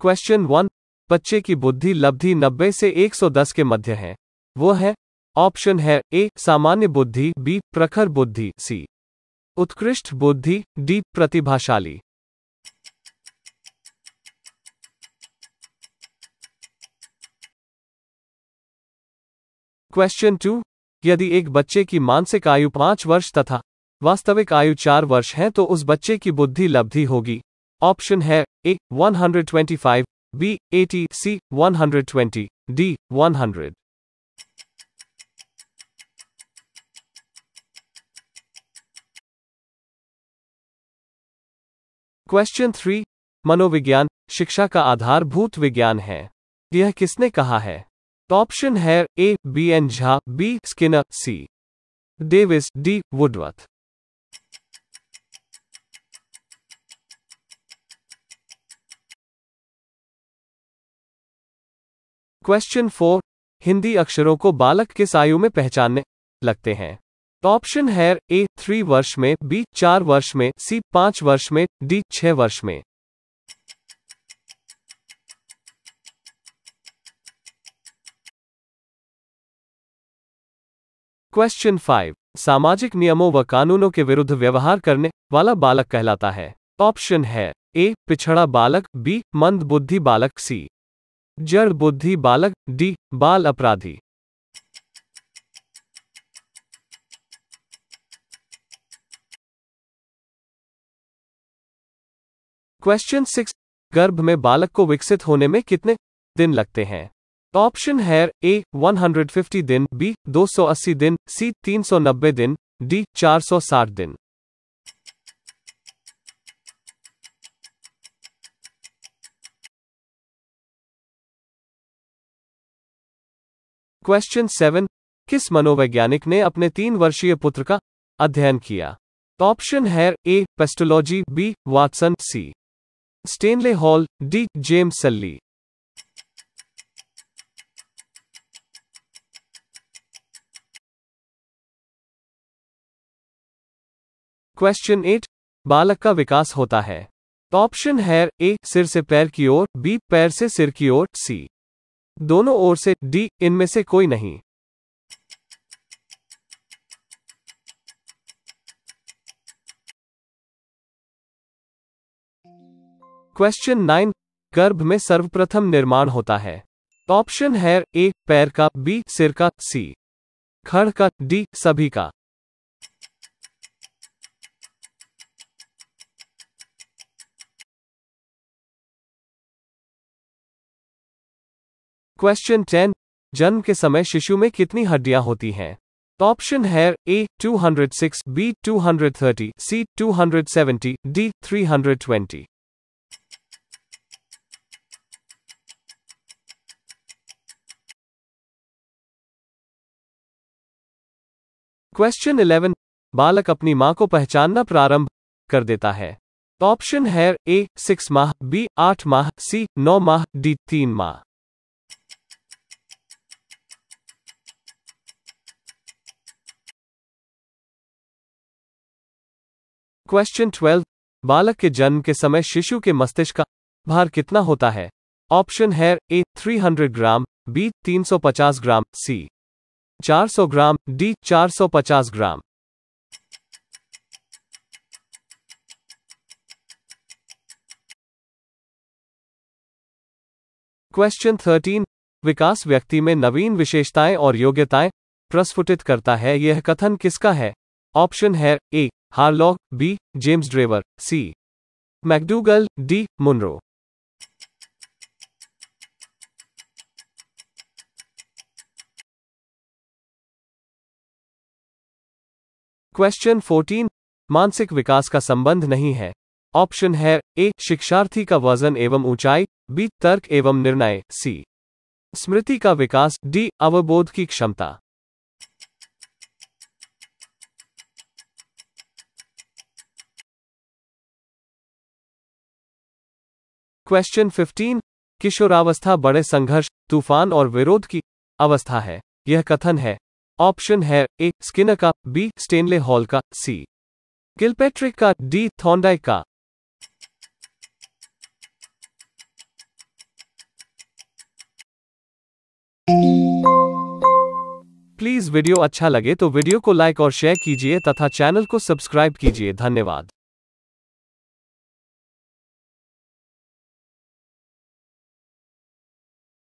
Question one बच्चे की बुद्धि लब्धि 90 से 110 के मध्य है वो है ऑप्शन है ए सामान्य बुद्धि बी प्रखर बुद्धि सी उत्कृष्ट बुद्धि डी प्रतिभाशाली क्वेश्चन टू यदि एक बच्चे की मानसिक आयु पांच वर्ष तथा वास्तविक आयु चार वर्ष है तो उस बच्चे की बुद्धि लब्धि होगी ऑप्शन है A. 125, B. 80, C. 120, D. 100. Question three मनोविज्ञान शिक्षा का आधारभूत विज्ञान है यह किसने कहा है ऑप्शन है A B N Jha B Skinner C Davis D Woodworth question four Hindi अक्षरों को बालक किस आयु में पहचानने लगते हैं ऑप्शन है ए थ्री वर्ष में बी चार वर्ष में सी पांच वर्ष में डी छह वर्ष में क्वेश्चन फाइव सामाजिक नियमों व कानूनों के विरुद्ध व्यवहार करने वाला बालक कहलाता है ऑप्शन है ए पिछड़ा बालक बी मंद बुद्धि बालक सी जड़ बुद्धि बालक डी बाल अपराधी क्वेश्चन सिक्स गर्भ में बालक को विकसित होने में कितने दिन लगते हैं ऑप्शन है ए 150 दिन बी 280 दिन सी 390 दिन डी 460 दिन क्वेश्चन सेवन किस मनोवैज्ञानिक ने अपने तीन वर्षीय पुत्र का अध्ययन किया ऑप्शन है A Pestalozzi B Watson C Stanley Hall D James Sully question eight बालक का विकास होता है ऑप्शन है ए सिर से पैर की ओर बी पैर से सिर की ओर सी दोनों ओर से डी इनमें से कोई नहीं क्वेश्चन नाइन गर्भ में सर्वप्रथम निर्माण होता है ऑप्शन है ए पैर का बी सिर का सी खड़ का डी सभी का क्वेश्चन टेन जन्म के समय शिशु में कितनी हड्डियां होती हैं ऑप्शन है A 206, B 230, C 270, D 320. Question 11 बालक अपनी मां को पहचानना प्रारंभ कर देता है ऑप्शन है ए 6 माह बी 8 माह सी 9 माह डी 3 माह क्वेश्चन ट्वेल्व बालक के जन्म के समय शिशु के मस्तिष्क का भार कितना होता है ऑप्शन है A 300 gram B 350 gram C 400 gram D 450 gram question thirteen विकास व्यक्ति में नवीन विशेषताएं और योग्यताएं प्रस्फुटित करता है यह कथन किसका है ऑप्शन है A Hurlock B James Drever C McDougall D Munro question 14 मानसिक विकास का संबंध नहीं है ऑप्शन है ए शिक्षार्थी का वजन एवं ऊंचाई बी तर्क एवं निर्णय सी स्मृति का विकास डी अवबोध की क्षमता क्वेश्चन 15 किशोरावस्था बड़े संघर्ष तूफान और विरोध की अवस्था है यह कथन है ऑप्शन है ए स्किनर का बी स्टेनले हॉल का सी गिलपेट्रिक का डी थॉन्डाइ का प्लीज वीडियो अच्छा लगे तो वीडियो को लाइक और शेयर कीजिए तथा चैनल को सब्सक्राइब कीजिए धन्यवाद